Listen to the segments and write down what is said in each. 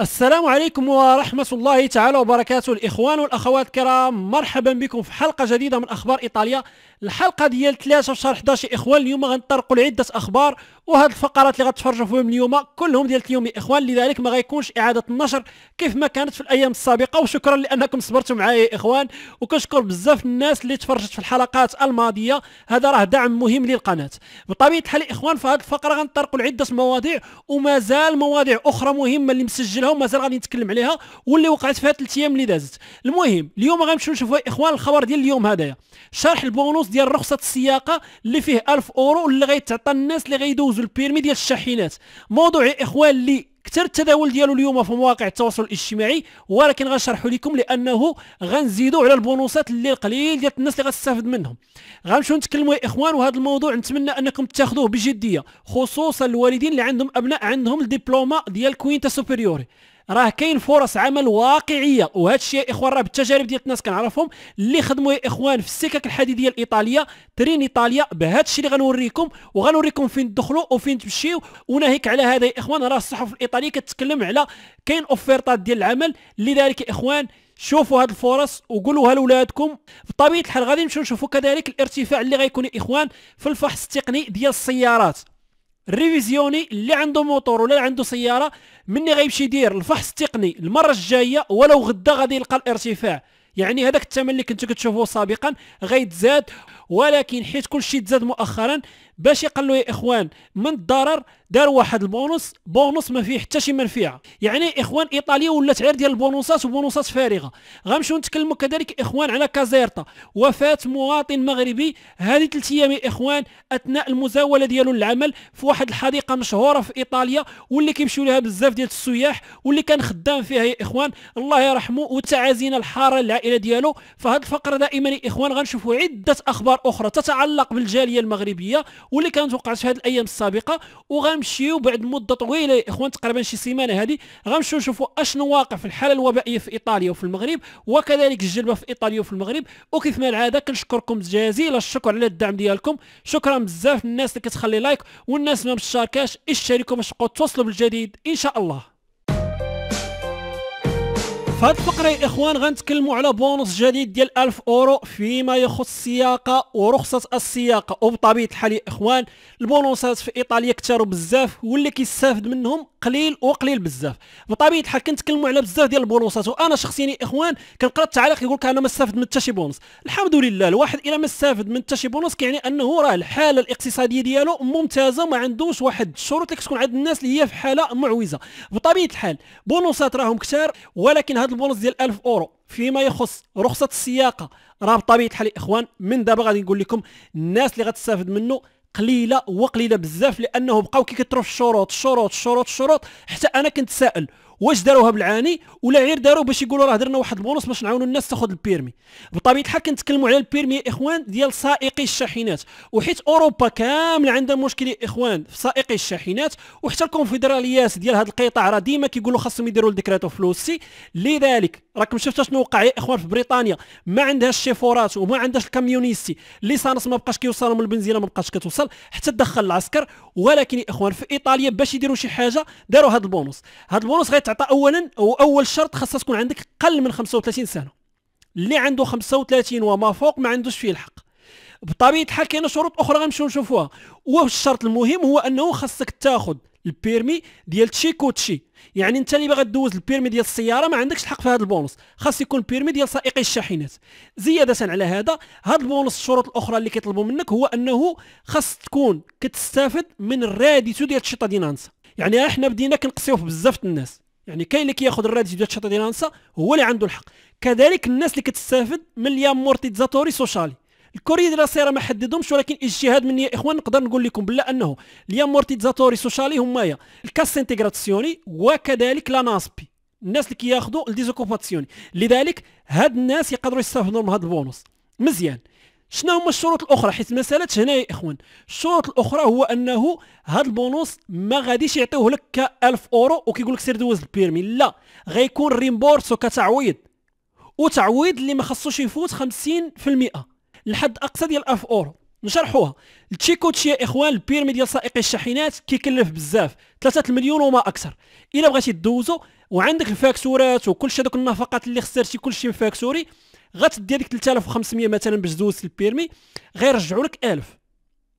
السلام عليكم ورحمة الله تعالى وبركاته الإخوان والأخوات الكرام مرحبا بكم في حلقة جديدة من أخبار إيطاليا الحلقة ديال 3 شهر 11 إخوان اليوم غنطرقوا لعدة أخبار وهاد الفقرات اللي غتفرجوا فيهم اليوم كلهم ديال اليوم يا اخوان لذلك ما غيكونش اعاده النشر كيف ما كانت في الايام السابقه وشكرا لانكم صبرتوا معايا يا اخوان وكنشكر بزاف الناس اللي تفرجت في الحلقات الماضيه هذا راه دعم مهم للقناه بطبيعه الحال يا اخوان في هذه الفقره غنطرقوا لعده مواضيع ومازال مواضيع اخرى مهمه اللي مسجلها ومازال غادي نتكلم عليها واللي وقعت في هاد ثلاث ايام اللي دازت المهم اليوم غنمشيو نشوفوا يا اخوان الخبر ديال اليوم هذايا شرح البونوس ديال رخصه السياقه اللي فيه 1000 اورو اللي غيتعطى الناس اللي غيدوز تجاوزوا البيرمي ديال الشاحنات موضوع يا اخوان اللي كثر التداول ديالو اليوم في مواقع التواصل الاجتماعي ولكن غنشرحو لكم لانه غنزيدو على البونوسات اللي القليل ديال الناس اللي غتستافد منهم غنمشيو نتكلموا يا اخوان وهذا الموضوع نتمنى انكم تاخذوه بجديه خصوصا الوالدين اللي عندهم ابناء عندهم الدبلومه ديال كوينتا سوبريوري راه كاين فرص عمل واقعيه وهذا الشيء يا اخوان راه بالتجارب ديال الناس كنعرفهم اللي خدموا يا اخوان في السكك الحديديه الايطاليه ترين ايطاليا بهذا الشيء اللي غنوريكم وغنوريكم فين تدخلوا وفين تمشيو وناهيك على هذا يا اخوان راه الصحف الايطاليه كتكلم على كاين اوفيرطات ديال العمل لذلك يا اخوان شوفوا هاد الفرص وقولوها لولادكم بطبيعه الحال غادي نمشيو نشوفوا كذلك الارتفاع اللي غيكون يا اخوان في الفحص التقني ديال السيارات ريفيزيوني اللي عنده موتور ولا عنده سياره مني غيمشي يدير الفحص التقني المره الجايه ولو غدا غادي يلقى الارتفاع يعني هذاك الثمن اللي كنتو كتشوفوه سابقا غيتزاد ولكن حيت كل شيء تزاد مؤخرا باش يقلوا يا اخوان من الضرر دار واحد البونص بونص ما فيه حتى شي منفعه يعني اخوان ايطاليا ولات عير ديال البونصات وبونصات فارغه غنمشيو نتكلموا كذلك اخوان على كازيرتا وفاه مواطن مغربي هذه ثلاث ايام اخوان اثناء المزاوله ديالو للعمل في واحد الحديقه مشهوره في ايطاليا واللي كيمشيو لها بزاف ديال السياح واللي كان خدام فيها يا اخوان الله يرحمه وتعازينا الحاره للعائله ديالو فهاد الفقره دائما يا اخوان غنشوفوا عده اخبار اخرى تتعلق بالجاليه المغربيه واللي كانت وقعت في هذه الايام السابقه وغن غنمشيو بعد مده طويله اخوان تقريبا شي سيمانه هذه غنمشيو نشوفوا اشنو واقع في الحاله الوبائيه في ايطاليا وفي المغرب وكذلك الجلبه في ايطاليا وفي المغرب وكيف ما العاده كنشكركم جزيل الشكر على الدعم ديالكم شكرا بزاف للناس اللي كتخلي لايك والناس اللي ما مشاركاش اشتركوا باش تبقاو توصلوا بالجديد ان شاء الله في هذه الفقره يا اخوان غنتكلموا على بونص جديد ديال 1000 اورو فيما يخص السياقه ورخصه السياقه وبطبيعه الحال يا اخوان البونصات في ايطاليا كثروا بزاف واللي كيستافد منهم قليل وقليل بزاف بطبيعه الحال كنتكلموا على بزاف ديال البونصات وانا شخصيا يا اخوان كنقرا التعليق يقول لك انا ما استافد من حتى شي بونص الحمد لله الواحد الا ما استافد من حتى شي بونص كيعني انه راه الحاله الاقتصاديه ديالو ممتازه ما عندوش واحد الشروط اللي كتكون عند الناس اللي هي في حاله معوزه بطبيعه الحال بونصات راهم كثار ولكن هاد البونص ديال 1000 اورو فيما يخص رخصه السياقه راه بطبيعه الحال الاخوان من دابا غادي نقول لكم الناس اللي غتستافد منه قليله وقليله بزاف لانه بقاو كيكثروا في الشروط الشروط الشروط الشروط حتى انا كنت سائل واش داروها بالعاني ولا غير داروا باش يقولوا راه درنا واحد البونص باش نعاونوا الناس تاخذ البيرمي بطبيعه الحال كنتكلموا على البيرمي يا اخوان ديال سائقي الشاحنات وحيت اوروبا كامله عندها مشكل يا اخوان في سائقي الشاحنات وحتى الكونفدراليات ديال هذا القطاع راه ديما كيقولوا خاصهم يديروا الديكريتو فلوسي لذلك راكم شفتوا شنو وقع يا اخوان في بريطانيا ما عندهاش الشيفورات وما عندهاش الكاميونيستي ليسانس ما بقاش كيوصلهم البنزينه ما بقاش كتوصل حتى دخل العسكر ولكن يا اخوان في ايطاليا باش يديروا شي حاجه داروا هذا البونص هذا البونص تعطى اولا هو اول شرط خاصها تكون عندك قل من 35 سنه اللي عنده 35 وما فوق ما عندوش فيه الحق بطبيعه الحال كاينه شروط اخرى غنمشيو نشوفوها والشرط المهم هو انه خاصك تاخذ البيرمي ديال تشي كوتشي يعني انت اللي باغي دوز البيرمي ديال السياره ما عندكش الحق في هذا البونص خاص يكون بيرمي ديال سائقي الشاحنات زياده على هذا هذا البونص الشروط الاخرى اللي كيطلبوا منك هو انه خاص تكون كتستافد من الراديتو ديال الشيطه دينانسا يعني احنا بدينا في بزاف الناس يعني كاين اللي كياخذ الراديس ديال الشاطئ ديال انسا هو اللي عنده الحق كذلك الناس اللي كتستافد من ليامورتيزاتوري سوشالي الكوريا ديال السياره ما حددهمش ولكن اجتهاد مني يا اخوان نقدر نقول لكم بلا انه ليامورتيزاتوري سوشالي هما يا الكاس انتغراتسيوني وكذلك لا ناسبي الناس اللي كياخذوا الديزوكوباسيوني لذلك هاد الناس يقدروا يستافدوا من هاد البونص مزيان شنو هما الشروط الاخرى حيت ما سالتش هنا يا اخوان الشروط الاخرى هو انه هاد البونص ما غاديش يعطيوه لك ك 1000 اورو وكيقول لك سير دوز البيرمي لا غيكون ريمبورس وكتعويض وتعويض اللي ما خصوش يفوت 50% الحد اقصى ديال 1000 اورو نشرحوها التشيكوتش يا اخوان البيرمي ديال سائقي الشاحنات كيكلف بزاف 3 مليون وما اكثر الا بغيتي دوزو وعندك الفاكتورات وكلشي شيء دوك النفقات اللي خسرتي كلشي شيء مفاكسوري غتدي هذيك 3500 مثلا باش دوزت البيرمي غيرجعوا لك 1000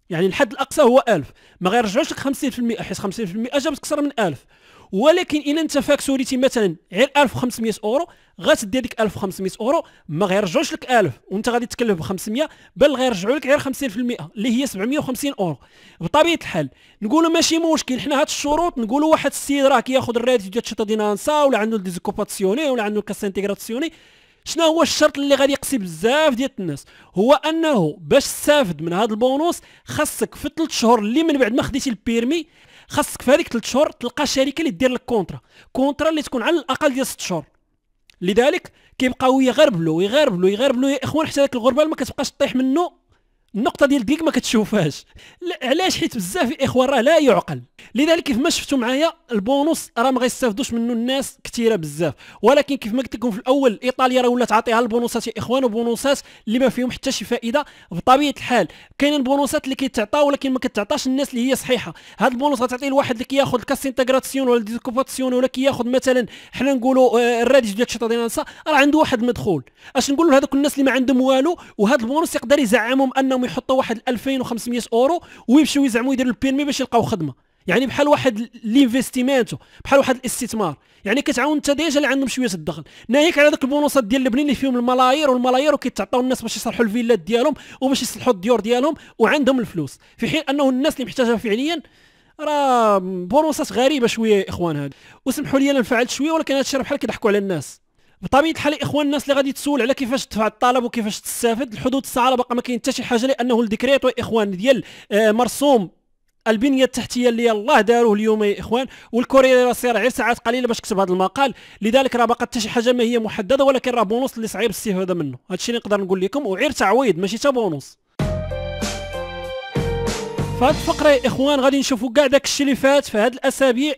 يعني الحد الاقصى هو 1000 ما غيرجعوش لك 50% حيت 50% جابت اكثر من 1000 ولكن الا انت فاكتوريتي مثلا غير 1500 اورو غتدي هذيك 1500 اورو ما غيرجعوش لك 1000 وانت غادي تكلف ب 500 بل غيرجعوا لك غير 50% اللي هي 750 اورو بطبيعه الحال نقولوا ماشي مشكل حنا هاد الشروط نقولوا واحد السيد راه كياخذ الراتب ديال تشيطا دينانسا ولا عنده ديزكوباسيوني ولا عنده كاس انتيغراسيوني شنو هو الشرط اللي غادي يقصي بزاف ديال الناس هو انه باش تستافد من هذا البونص خاصك في 3 شهور اللي من بعد ما خديتي البيرمي خاصك في هذيك 3 شهور تلقى شركه اللي دير لك كونترا كونترا اللي تكون على الاقل ديال 6 شهور لذلك كيبقاو يغربلو يغربلو يغربلو يا اخوان حتى ديك الغربه ما كتبقاش طيح منه النقطه ديال ديك ما كتشوفهاش علاش حيت بزاف الاخوان راه لا يعقل لذلك كيف ما شفتوا معايا البونص راه ما غيستافدوش منه الناس كثيره بزاف ولكن كيف ما قلت لكم في الاول ايطاليا راه ولات عاطيها البونصات يا اخوان وبونصات اللي ما فيهم حتى شي فائده بطبيعه الحال كاينين بونصات اللي كيتعطى ولكن ما كتعطاش الناس اللي هي صحيحه هاد البونص غتعطيه لواحد اللي كياخذ كاس انتغراسيون ولا ديكوباسيون ولا كياخذ مثلا حنا نقولوا آه، الراديش ديال ديال راه عنده واحد المدخول اش نقولوا لهذوك الناس اللي ما عندهم والو وهاد البونص يقدر يزعمهم انه انهم يحطوا واحد 2500 اورو ويمشيو يزعموا يديروا البيرمي باش يلقاو خدمه يعني بحال واحد لينفستيمنتو بحال واحد الاستثمار يعني كتعاون انت ديجا اللي عندهم شويه الدخل ناهيك على ذوك البونصات ديال البنين اللي فيهم الملايير والملايير وكيتعطاو الناس باش يصلحوا الفيلات ديالهم وباش يصلحوا الديور ديالهم وعندهم الفلوس في حين انه الناس اللي محتاجها فعليا راه بونصات غريبه شويه يا اخوان هاد وسمحوا لي انا فعلت شويه ولكن هادشي راه بحال كيضحكوا على الناس بطبيعه الحال اخوان الناس اللي غادي تسول على كيفاش تدفع الطلب وكيفاش تستافد الحدود السعراء باقا ما كاين حتى شي حاجه لانه الديكريتو اخوان ديال آه، مرسوم البنيه التحتيه اللي الله داروه اليوم يا اخوان والكوريير سير غير ساعات قليله باش كتب هذا المقال لذلك راه باقا حتى شي حاجه ما هي محدده ولكن راه بونص اللي صعيب الاستفاده منه هادشي اللي نقدر نقول لكم وعير تعويض ماشي حتى بونص فهاد الفقره يا اخوان غادي نشوفوا كاع داك الشيء اللي فات في هاد الاسابيع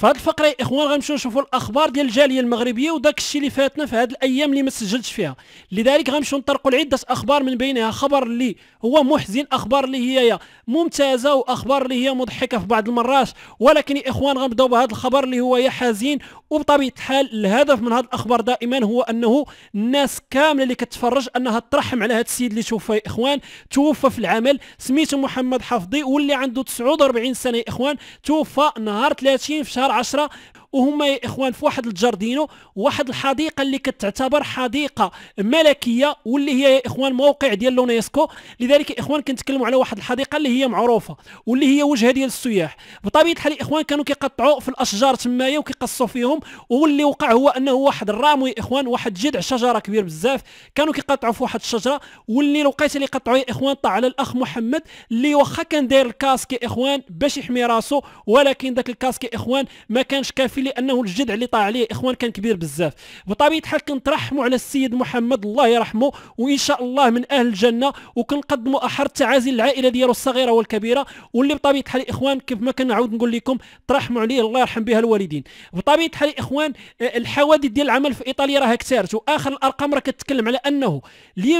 في هذه الفقره يا اخوان غنمشيو نشوفوا الاخبار ديال الجاليه المغربيه وداك الشيء اللي فاتنا في هذه الايام اللي ما سجلتش فيها لذلك غنمشيو نطرقوا لعده اخبار من بينها خبر اللي هو محزن اخبار اللي هي ممتازه واخبار اللي هي مضحكه في بعض المرات ولكن يا اخوان غنبداو بهذا الخبر اللي هو يا حزين وبطبيعه الحال الهدف من هذه الاخبار دائما هو انه الناس كامله اللي كتفرج انها ترحم على هذا السيد اللي توفى يا اخوان توفى في العمل سميتو محمد حفظي واللي عنده 49 سنه يا اخوان توفى نهار 30 في شهر 10 وهما يا اخوان في واحد الجاردينو واحد الحديقه اللي كتعتبر حديقه ملكيه واللي هي يا اخوان موقع ديال اليونسكو لذلك يا اخوان كنتكلموا على واحد الحديقه اللي هي معروفه واللي هي وجهه ديال السياح بطبيعه الحال يا اخوان كانوا كيقطعوا في الاشجار تمايا وكيقصوا فيهم واللي وقع هو انه واحد الرامو يا اخوان واحد جذع شجره كبير بزاف كانوا كيقطعوا في واحد الشجره واللي لقيت اللي قطعوا يا اخوان طاح على الاخ محمد اللي واخا كان داير الكاسك يا اخوان باش يحمي راسو ولكن ذاك الكاسك يا اخوان ما كانش كافي في لانه الجدع اللي طاع عليه اخوان كان كبير بزاف بطبيعه الحال كنترحموا على السيد محمد الله يرحمه وان شاء الله من اهل الجنه وكنقدموا احر التعازي للعائله ديالو الصغيره والكبيره واللي بطبيعه الحال اخوان كيف ما كنعاود نقول لكم ترحموا عليه الله يرحم بها الوالدين بطبيعه الحال اخوان آه، الحوادث ديال العمل في ايطاليا راه كثرت واخر الارقام راه كتكلم على انه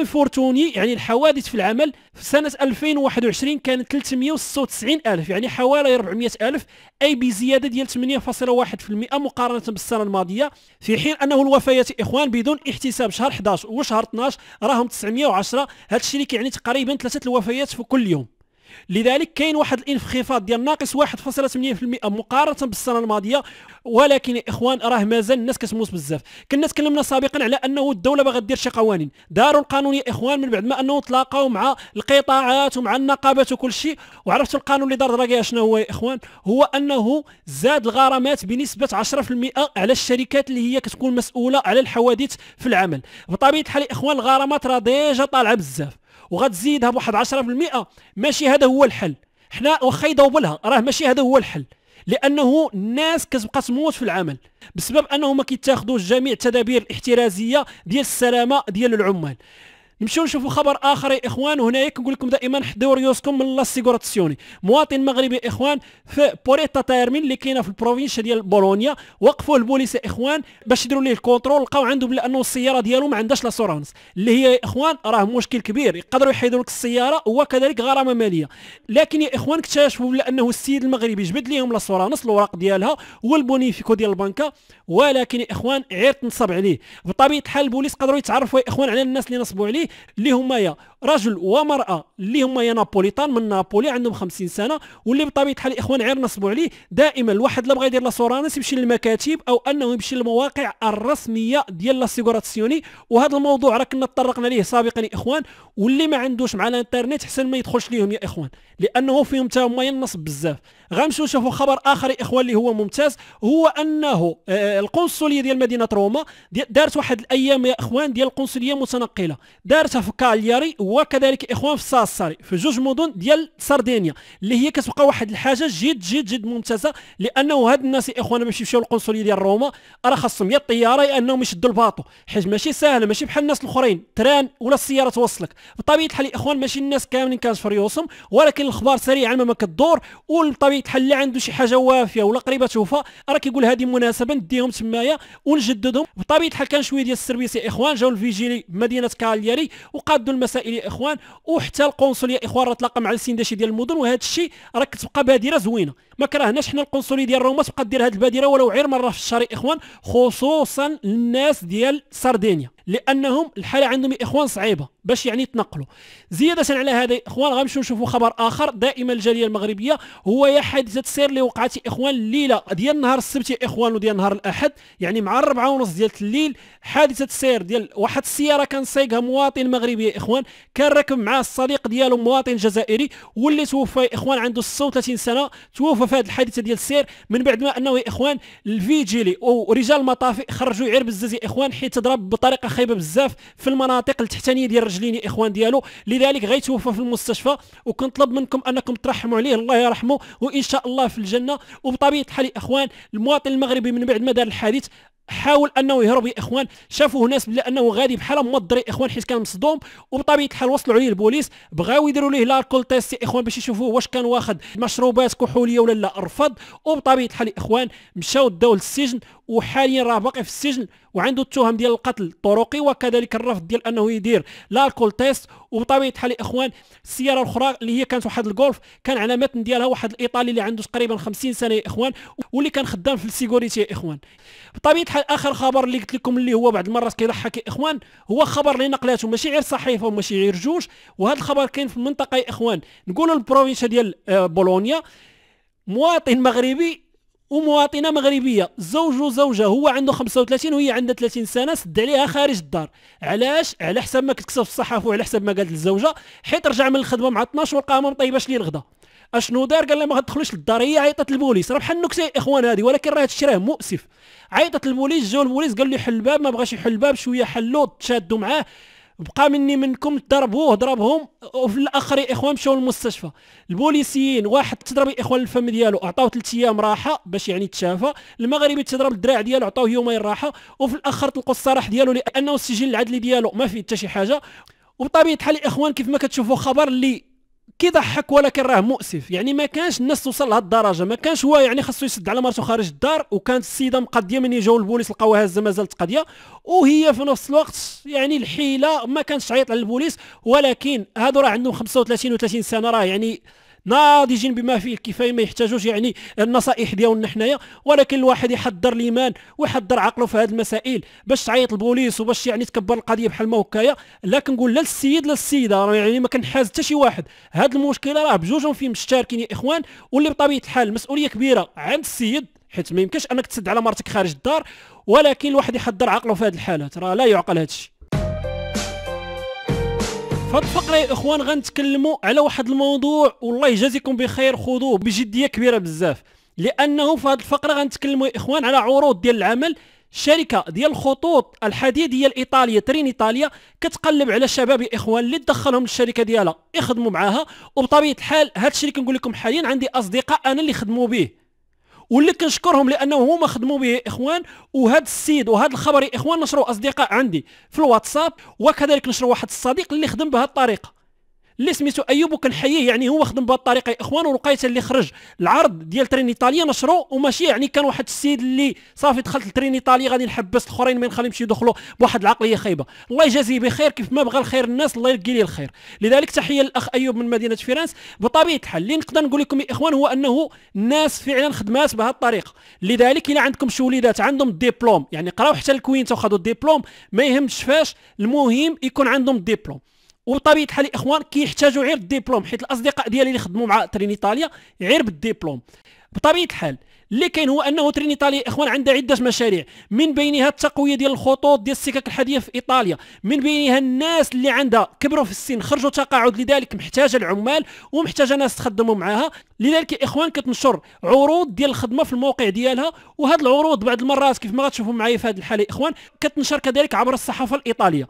فورتوني يعني الحوادث في العمل في سنه 2021 كانت 396000 يعني حوالي 400000 اي بزياده ديال 8.1% مقارنه بالسنه الماضيه في حين انه الوفيات اخوان بدون احتساب شهر 11 وشهر 12 راهم 910 هذا الشيء اللي كيعني تقريبا ثلاثه الوفيات في كل يوم لذلك كاين واحد الانخفاض ديال ناقص 1.8% مقارنه بالسنه الماضيه ولكن يا اخوان راه مازال الناس كتموت بزاف كنا تكلمنا سابقا على انه الدوله باغا دير شي قوانين داروا القانون يا اخوان من بعد ما انه تلاقاو مع القطاعات ومع النقابات وكل شيء وعرفتوا القانون اللي دار دراكي شنو هو يا اخوان هو انه زاد الغرامات بنسبه 10% على الشركات اللي هي كتكون مسؤوله على الحوادث في العمل بطبيعه الحال يا اخوان الغرامات راه ديجا طالعه بزاف وغتزيدها بواحد 10% ماشي هذا هو الحل حنا واخا يضوب لها راه ماشي هذا هو الحل لانه الناس كتبقى تموت في العمل بسبب انهم ما كيتاخذوش جميع التدابير الاحترازيه ديال السلامه ديال العمال نمشيو نشوفوا خبر اخر يا اخوان وهنايا كنقول لكم دائما حضروا ريوسكم من لاسيغوراسيوني مواطن مغربي يا اخوان في بوريتا تايرمين اللي كاينه في البروفينش ديال بولونيا وقفوا البوليس يا اخوان باش يديروا ليه الكونترول لقاو عنده بلي انه السياره ديالو ما عندهاش لاسورانس اللي هي يا اخوان راه مشكل كبير يقدروا يحيدوا لك السياره وكذلك غرامه ماليه لكن يا اخوان اكتشفوا بانه انه السيد المغربي جبد ليهم لاسورانس الاوراق ديالها والبونيفيكو ديال البنكه ولكن يا اخوان عير تنصب عليه بطبيعه الحال البوليس قدروا يتعرفوا يا اخوان على الناس اللي نصبوا عليه اللي هما يا رجل ومراه اللي هما يا نابوليتان من نابولي عندهم 50 سنه واللي بطبيعه الحال الاخوان غير نصبوا عليه دائما الواحد لا بغى يدير لا سورانس يمشي للمكاتب او انه يمشي للمواقع الرسميه ديال لا سيغوراسيوني وهذا الموضوع راه كنا تطرقنا ليه سابقا يا اخوان واللي ما عندوش مع الانترنت حسن ما يدخلش ليهم يا اخوان لانه فيهم حتى هما ينصب بزاف غنمشيو نشوفوا خبر اخر يا اخوان اللي هو ممتاز هو انه آه، القنصليه ديال مدينه روما دارت واحد الايام يا اخوان ديال القنصليه متنقله دار كارثه في كالياري وكذلك اخوان في ساساري في جوج مدن ديال سردينيا اللي هي كتبقى واحد الحاجه جد جد جد ممتازه لانه هاد الناس يا اخوان باش يمشيو للقنصليه ديال روما راه خاصهم يا الطياره يا انهم يشدوا الباطو حيت ماشي ساهله ماشي بحال الناس الاخرين تران ولا السياره توصلك بطبيعه الحال يا اخوان ماشي الناس كاملين كانت في ريوسهم ولكن الاخبار سريعا ما, كدور وبطبيعه الحال اللي عنده شي حاجه وافيه ولا قريبه توفى راه كيقول هذه مناسبه نديهم تمايا ونجددهم بطبيعه الحال كان شويه ديال السيرفيس يا اخوان جاو الفيجيلي مدينه كالياري وقادوا المسائل يا اخوان وحتى القنصل يا اخوان راه تلاقى مع السنداشي ديال المدن وهذا الشيء راه كتبقى بادره زوينه ما كرهناش حنا القنصليه ديال روما تبقى دير هذه البادره ولو غير مره في الشهر اخوان خصوصا الناس ديال سردينيا لانهم الحاله عندهم اخوان صعيبه باش يعني يتنقلوا زياده على هذا اخوان غنمشيو نشوفوا خبر اخر دائما الجاليه المغربيه هو يا حادثه سير اللي وقعت اخوان الليله ديال نهار السبت يا اخوان وديال نهار الاحد يعني مع الربعة ونص ديال الليل حادثه سير ديال واحد السياره كان سايقها مواطن مغربي يا اخوان كان راكب معاه الصديق ديالو مواطن جزائري واللي توفى يا اخوان عنده 36 سنه توفى في هذه الحادثه ديال السير من بعد ما انه يا اخوان الفيجيلي ورجال المطافئ خرجوا يعير بزاف يا اخوان حيت ضرب بطريقه خايبه بزاف في المناطق التحتانيه ديال الرجلين يا اخوان ديالو لذلك غيتوفى في المستشفى وكنطلب منكم انكم ترحموا عليه الله يرحمه وان شاء الله في الجنه وبطبيعه الحال يا اخوان المواطن المغربي من بعد ما دار الحادث حاول انه يهرب يا اخوان شافوه ناس بلا انه غادي بحال موضر يا اخوان حيت كان مصدوم وبطبيعه الحال وصلوا عليه البوليس بغاو يديروا ليه لاركول تيست يا اخوان باش يشوفوه واش كان واخد مشروبات كحوليه ولا لا رفض وبطبيعه الحال يا اخوان مشاو داو للسجن وحاليا راه باقي في السجن وعنده التهم ديال القتل الطرقي وكذلك الرفض ديال انه يدير لاركول تيست وبطبيعه الحال اخوان السياره الاخرى اللي هي كانت واحد الجولف كان على متن ديالها واحد الايطالي اللي عنده تقريبا 50 سنه يا اخوان واللي كان خدام في السيكوريتي يا اخوان بطبيعه الحال اخر خبر اللي قلت لكم اللي هو بعض المرات كيضحك يا اخوان هو خبر اللي نقلاته ماشي غير صحيفه وماشي غير جوج وهذا الخبر كاين في المنطقه يا اخوان نقولوا البروفينشا ديال آه، بولونيا مواطن مغربي ومواطنه مغربيه زوج وزوجه هو عنده 35 وهي عندها 30 سنه سد عليها خارج الدار علاش على حسب ما كتكسب الصحافه وعلى حسب ما قالت للزوجه حيت رجع من الخدمه مع 12 ولقاها ما مطيباش ليه الغدا اشنو دار قال لها ما غتدخلوش للدار هي عيطت للبوليس راه بحال النكسه اخوان هذه ولكن راه هادشي راه مؤسف عيطت للبوليس جاو البوليس قال له حل الباب ما بغاش يحل الباب شويه حلو تشادوا معاه بقى مني منكم ضربوه ضربهم وفي الاخر يا اخوان مشاو للمستشفى البوليسيين واحد تضرب يا اخوان الفم ديالو عطاوه ثلاث ايام راحه باش يعني تشافى المغربي تضرب الدراع ديالو عطاوه يومين راحه وفي الاخر تلقوا الصراح ديالو لانه السجل العدلي ديالو ما فيه حتى شي حاجه وبطبيعه الحال الاخوان كيف ما كتشوفوا خبر اللي كيضحك ولكن راه مؤسف يعني ما كانش الناس توصل لهذ الدرجه ما كانش هو يعني خاصو يسد على مرته خارج الدار وكانت السيده مقضيه من جاو البوليس لقاوها هازه مازالت قضيه وهي في نفس الوقت يعني الحيله ما كانتش تعيط على البوليس ولكن هادو راه عندهم 35 و 30 سنه راه يعني ناضجين بما فيه الكفايه ما يحتاجوش يعني النصائح ديالنا حنايا ولكن الواحد يحضر الايمان ويحضر عقله في هذه المسائل باش تعيط البوليس وباش يعني تكبر القضيه بحال ما هكايا لا كنقول لا للسيد لا للسيده يعني ما كنحاز حتى شي واحد هذه المشكله راه بجوجهم في مشتركين يا اخوان واللي بطبيعه الحال المسؤوليه كبيره عند السيد حيت ما يمكنش انك تسد على مرتك خارج الدار ولكن الواحد يحضر عقله في هذه الحالات راه لا يعقل هذا الشيء في الفقره يا اخوان غنتكلموا على واحد الموضوع والله يجازيكم بخير خذوه بجديه كبيره بزاف لانه في هذه الفقره غنتكلموا يا اخوان على عروض ديال العمل شركه ديال الخطوط الحديديه الايطاليه ترين ايطاليا كتقلب على شباب اخوان اللي تدخلهم الشركه ديالها يخدموا معاها وبطبيعه الحال هاد اللي كنقول لكم حاليا عندي اصدقاء انا اللي خدموا به واللي كنشكرهم لانه هما خدموا به اخوان وهذا السيد وهذا الخبر يا اخوان نشروا اصدقاء عندي في الواتساب وكذلك نشروا واحد الصديق اللي خدم بهذه الطريقه اللي سميتو ايوب وكنحييه يعني هو خدم بهذه الطريقه يا اخوان ولقيت اللي خرج العرض ديال ترين ايطاليا نشرو وماشي يعني كان واحد السيد اللي صافي دخلت لترين ايطاليا غادي نحبس الاخرين ما نخليهمش يدخلوا بواحد العقليه خايبه الله يجازيه بخير كيف ما بغى الخير الناس الله يلقي ليه الخير لذلك تحيه للاخ ايوب من مدينه فرنسا بطبيعه الحال اللي نقدر نقول لكم يا اخوان هو انه الناس فعلا خدمات بهذه الطريقه لذلك الى عندكم شي وليدات عندهم ديبلوم يعني قراو حتى الكوينتا وخذوا الدبلوم ما يهمش فاش المهم يكون عندهم ديبلوم وبطبيعه الحال الاخوان كيحتاجوا غير الدبلوم حيت الاصدقاء ديالي اللي خدموا مع ترين ايطاليا غير بالدبلوم بطبيعه الحال اللي كاين هو انه ترين ايطاليا اخوان عندها عده مشاريع من بينها التقويه ديال الخطوط ديال السكك الحديديه في ايطاليا من بينها الناس اللي عندها كبروا في السن خرجوا تقاعد لذلك محتاجه العمال ومحتاجه ناس تخدموا معاها لذلك الاخوان كتنشر عروض ديال الخدمه في الموقع ديالها وهاد العروض بعض المرات كيف ما غتشوفوا معايا في هذه الحاله اخوان كتنشر كذلك عبر الصحافه الايطاليه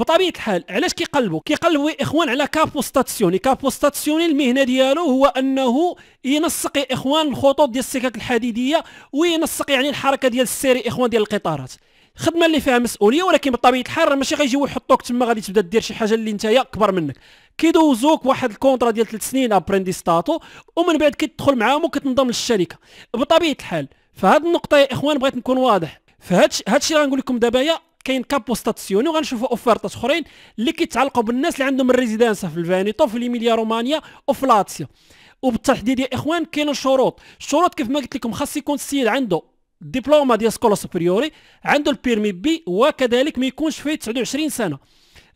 بطبيعه الحال علاش كيقلبوا كيقلبوا اخوان على كابو ستاسيوني كابو ستاسيوني المهنه ديالو هو انه ينسق يا اخوان الخطوط ديال السكك الحديديه وينسق يعني الحركه ديال السيري اخوان ديال القطارات خدمه اللي فيها مسؤوليه ولكن بطبيعه الحال ماشي غيجيو يحطوك تما غادي تبدا دير شي حاجه اللي نتايا كبر منك كيدوزوك واحد الكونترا ديال 3 سنين ابريندي ستاتو ومن بعد كتدخل معاهم وكتنضم للشركه بطبيعه الحال فهاد النقطه يا اخوان بغيت نكون واضح فهادشي هادشي غنقول لكم دابا كاين كابوستاسيون وغنشوفوا اوفرتات اخرين اللي كيتعلقوا بالناس اللي عندهم الريزيدانس في الفانيتو في ليميليا رومانيا وفي لاتسيا وبالتحديد يا اخوان كاين شروط الشروط كيف ما قلت لكم خاص يكون السيد عنده دبلوما ديال سكولا سوبريوري عنده البيرمي بي وكذلك ما يكونش فيه 29 سنه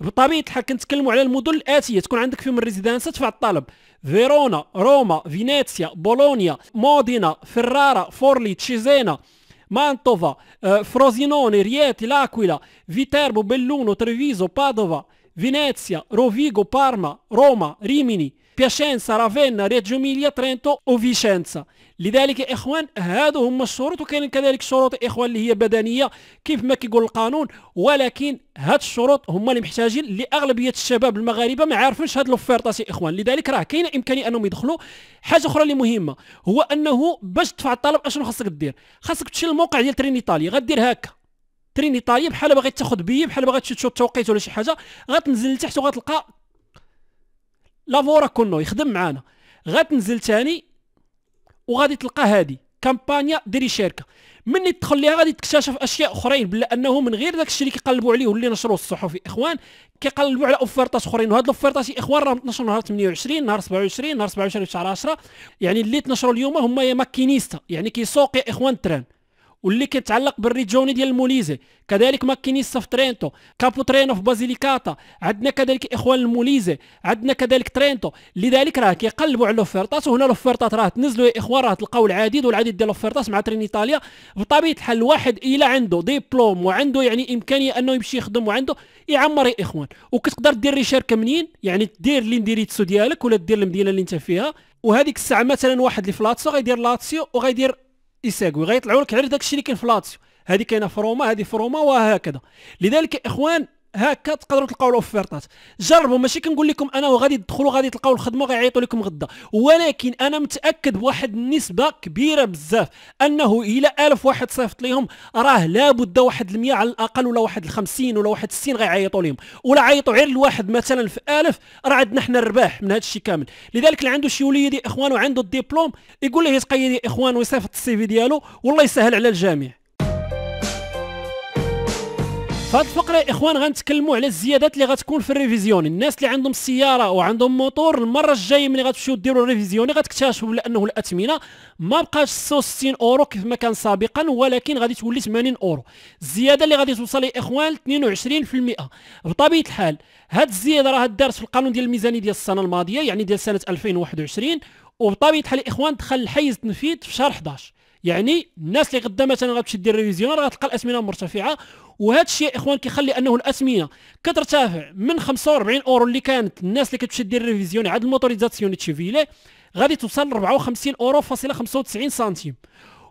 بطبيعه الحال كنتكلموا على المدن الاتيه تكون عندك فيهم الريزيدانس تدفع الطلب فيرونا روما فينيسيا بولونيا مودينا فرارا فورلي تشيزينا Mantova, eh, Frosinone, Rieti, L'Aquila, Viterbo, Belluno, Treviso, Padova, Venezia, Rovigo, Parma, Roma, Rimini, بياشينسا رافينا ريggio ميليا ترينتو وفيشنزا لذلك يا اخوان هادو هما الشروط وكاين كذلك شروط يا اخوان اللي هي بدنيه كيف ما كيقول القانون ولكن هاد الشروط هما اللي محتاجين لاغلبيه الشباب المغاربه ما عارفينش هاد لوفيرطاس يا اخوان لذلك راه كاينه امكانيه انهم يدخلوا حاجه اخرى اللي مهمه هو انه باش تدفع الطلب اشنو خاصك دير خاصك تمشي للموقع ديال ترين ايطاليا غدير هكا ترين ايطاليا بحال باغي تاخذ بيه بحال باغي تشوف التوقيت ولا شي حاجه غتنزل لتحت وغتلقى لافورا كونو يخدم معانا غتنزل تاني وغادي تلقى هادي كامبانيا ديري شركه مني تدخل ليها غادي تكتشف اشياء اخرين بلا انه من غير داك الشيء اللي كيقلبوا عليه واللي نشروه الصحفي اخوان كيقلبوا على اوفرتات اخرين وهاد الاوفرتات يا اخوان راه تنشروا نهار 28 نهار 27 نهار 27 في شهر 10 يعني اللي تنشروا اليوم هما يا ماكينيستا يعني كيسوق يا اخوان التران واللي كيتعلق بالريجوني ديال الموليزي كذلك ماكينيستا في ترينتو كابو ترينو في بازيليكاتا عندنا كذلك اخوان الموليزي عندنا كذلك ترينتو لذلك راه كيقلبوا على لوفيرطاس وهنا لوفيرطاس راه تنزلوا يا اخوان راه تلقاو العديد والعديد ديال لوفيرطاس مع ترين ايطاليا بطبيعه الحال الواحد الا عنده ديبلوم وعنده يعني امكانيه انه يمشي يخدم وعنده يعمر يا اخوان وكتقدر دير ريشيرك منين يعني دير لينديريتسو ديالك ولا دير المدينه اللي انت فيها وهذيك الساعه مثلا واحد اللي في لاتسيو غيدير لاتسيو وغيدير يساوي غيطلعوا لك غير داكشي اللي كاين في لاتسيو هذه كاينه في روما هذه في روما وهكذا لذلك اخوان هكا تقدروا تلقاو الاوفيرتات جربوا ماشي كنقول لكم انا وغادي تدخلوا غادي تلقاو الخدمه غيعيطوا لكم غدا ولكن انا متاكد بواحد النسبه كبيره بزاف انه الى ألف واحد صيفط ليهم راه لابد واحد ال100 على الاقل ولا واحد ال50 ولا واحد 60 غيعيطوا ليهم ولا عيطوا غير لواحد مثلا في ألف راه عندنا حنا الرباح من هذا الشيء كامل لذلك اللي عنده شي وليدي اخوان وعنده الدبلوم يقول له يتقيد اخوان ويصيفط السي في ديالو والله يسهل على الجميع فهاد الفقره يا اخوان غنتكلموا على الزيادات اللي غتكون في الريفيزيون الناس اللي عندهم سيارة وعندهم موتور المره الجايه ملي غتمشيو ديروا الريفيزيون غتكتشفوا بانه الاثمنه ما بقاش 66 اورو كيف ما كان سابقا ولكن غادي تولي 80 اورو الزياده اللي غادي توصل يا اخوان 22% بطبيعه الحال هاد الزياده راه دارت في القانون ديال الميزانيه ديال السنه الماضيه يعني ديال سنه 2021 وبطبيعه الحال الاخوان دخل الحيز التنفيذ في شهر 11 يعني الناس اللي غدا مثلا غتمشي دير ريفيزيون غتلقى الاسمنه مرتفعه وهذا الشيء اخوان كيخلي انه الاسمنه كترتفع من 45 اورو اللي كانت الناس اللي كتمشي دير ريفيزيون عاد الموتوريزاسيون تشيفيلي غادي توصل ل 54 اورو فاصله 95 سنتيم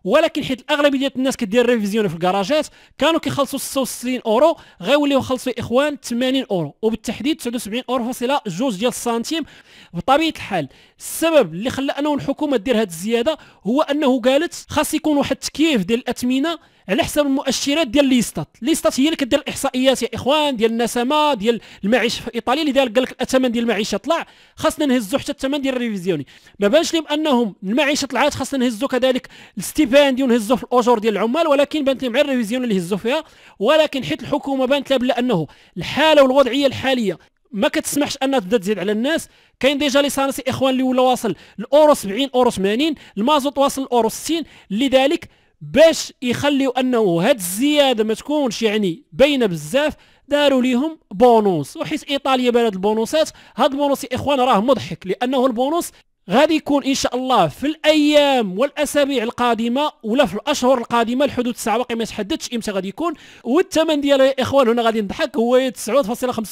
ولكن حيت الاغلبيه الناس كدير ريفيزيون في الكراجات كانوا كيخلصوا 66 اورو غيوليو يخلصوا اخوان 80 اورو وبالتحديد 79 اورو فاصله جوج ديال السنتيم بطبيعه الحال السبب اللي خلى انه الحكومه دير هذه الزياده هو انه قالت خاص يكون واحد التكييف ديال الاثمنه على حسب المؤشرات ديال ليستات ليستات هي اللي كدير الاحصائيات يا اخوان ديال النسمه ديال المعيشه في ايطاليا لذلك قال لك الثمن ديال المعيشه طلع خاصنا نهزو حتى الثمن ديال الريفيزيوني ما بانش لهم انهم المعيشه طلعت خاصنا نهزو كذلك الستيباندي ونهزو في الاجور ديال العمال ولكن بانت لهم غير الريفيزيون اللي هزو فيها ولكن حيت الحكومه بانت لها بلا انه الحاله والوضعيه الحاليه ما كتسمحش انها تبدا تزيد على الناس كاين ديجا لي صنايعي اخوان اللي ولا واصل الاورو 70 اورو 80 المازوت واصل الاورو 60 لذلك باش يخليو انه هاد الزياده ما تكونش يعني باينه بزاف داروا ليهم بونوس وحيت ايطاليا بلد البونوسات هاد البونوس يا اخوان راه مضحك لانه البونوس غادي يكون ان شاء الله في الايام والاسابيع القادمه ولا في الاشهر القادمه الحدود الساعه باقي ما تحددش امتى غادي يكون والثمن ديالها يا اخوان هنا غادي نضحك هو 9.95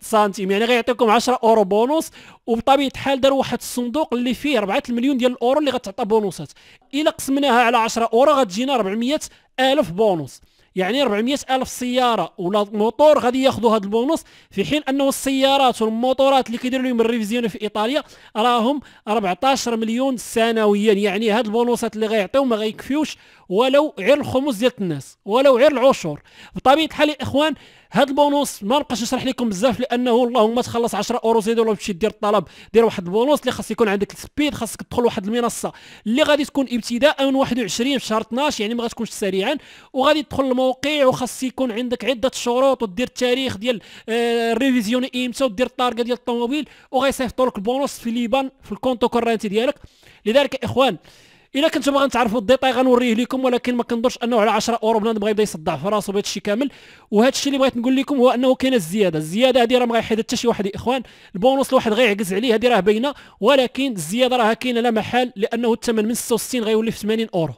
سنتيم يعني غيعطيكم 10 اورو بونص وبطبيعه الحال داروا واحد الصندوق اللي فيه 4 مليون ديال الاورو اللي غتعطى بونصات الا قسمناها على 10 اورو غتجينا 400 الف بونص يعني 400 ألف سيارة ولا موتور غادي ياخذوا هذا البونص في حين أنه السيارات والموتورات اللي كيديروا لهم الريفيزيون في إيطاليا راهم 14 مليون سنويا يعني هاد البونصات اللي غيعطيو ما غيكفيوش ولو غير الخمس ديال الناس ولو غير العشور بطبيعة الحال يا إخوان هذا البونص ما نبقاش نشرح لكم بزاف لانه اللهم تخلص 10 اورو زيد ولا تمشي دير الطلب دير واحد البونص اللي خاص يكون عندك السبيد خاصك تدخل واحد المنصه اللي غادي تكون ابتداء من 21 في شهر 12 يعني ما غاتكونش سريعا وغادي تدخل الموقع وخاص يكون عندك عده شروط ودير التاريخ ديال آه، الريفيزيون آه امتى ودير الطارقه ديال الطوموبيل وغيصيفطوا لك البونص في ليبان في الكونتو كورنتي ديالك لذلك اخوان الا كنتوما غنتعرفوا تعرفوا الديتاي غنوريه لكم ولكن ما كنظنش انه على 10 اورو بنادم بغا يبدا يصدع في راسو بهذا الشيء كامل وهذا الشيء اللي بغيت نقول لكم هو انه كاينه الزياده الزياده هذه راه ما غايحيدها حتى شي واحد يا اخوان البونص الواحد غيعكز عليه هذه راه باينه ولكن الزياده راه كاينه لا محال لانه الثمن من 66 غيولي في 80 اورو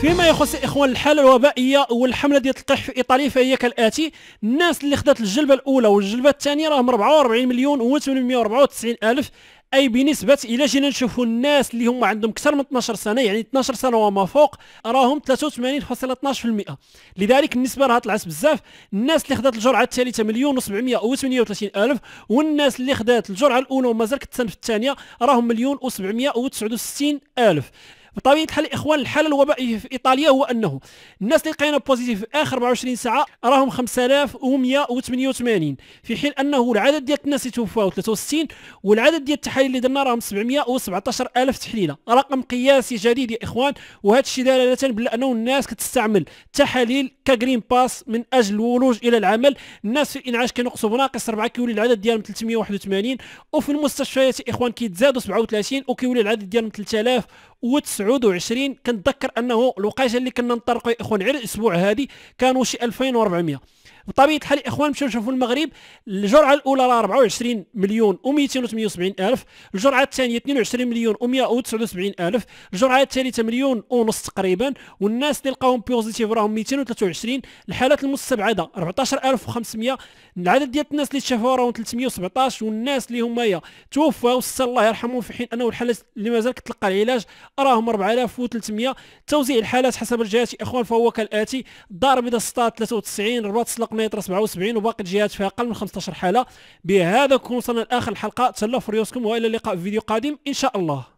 فيما يخص اخوان الحاله الوبائيه والحمله ديال القح في ايطاليا فهي كالاتي الناس اللي خدات الجلبه الاولى والجلبه الثانيه راهم 44 مليون و 894 الف اي بنسبه الى جينا نشوفوا الناس اللي هما عندهم اكثر من 12 سنه يعني 12 سنه وما فوق راهم 83.12% لذلك النسبه راه طلعت بزاف الناس اللي خدات الجرعه الثالثه مليون و 738 الف والناس اللي خدات الجرعه الاولى ومازال كتسن في الثانيه راهم مليون و769 الف بطبيعه الحال الاخوان الحاله الوبائيه في ايطاليا هو انه الناس اللي لقينا بوزيتيف اخر 24 ساعه راهم 5188 في حين انه العدد ديال الناس اللي توفاو 63 والعدد ديال التحاليل اللي درنا راهم 717 الف تحليله رقم قياسي جديد يا اخوان وهذا الشيء دلاله بلا انه الناس كتستعمل تحاليل كجرين باس من اجل الولوج الى العمل الناس في الانعاش كينقصوا بناقص 4 كيولي العدد ديالهم 381 وفي المستشفيات يا اخوان كيتزادوا 37 وكيولي العدد ديالهم 3000 و29 كنتذكر انه الوقيته اللي كنا نطرقوا يا اخوان غير الاسبوع هذه كانوا شي 2400 بطبيعه الحال الاخوان مشاو شافوا المغرب الجرعه الاولى راه 24 مليون و278 الف الجرعه الثانيه 22 مليون و179 الف الجرعه الثالثه مليون ونص تقريبا والناس اللي لقاهم بوزيتيف راهم 223 الحالات المستبعده 14500 العدد ديال الناس اللي تشافوا راهم 317 والناس اللي هما توفوا وصل الله يرحمهم في حين انه الحالات اللي مازال كتلقى العلاج راهم 4300 توزيع الحالات حسب الجهات اخوان فهو كالاتي الدار البيضاء 93 رباط سلق قنيطرة 77 وباقي الجهات فيها اقل من 15 حالة بهذا كون وصلنا لاخر الحلقة تسلوا في والى اللقاء في فيديو قادم ان شاء الله